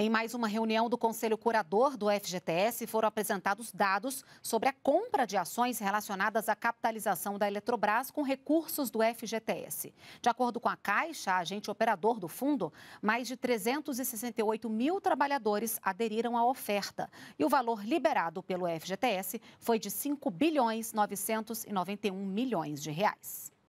Em mais uma reunião do Conselho Curador do FGTS, foram apresentados dados sobre a compra de ações relacionadas à capitalização da Eletrobras com recursos do FGTS. De acordo com a Caixa, agente operador do fundo, mais de 368 mil trabalhadores aderiram à oferta. E o valor liberado pelo FGTS foi de 5 bilhões 991 milhões de reais.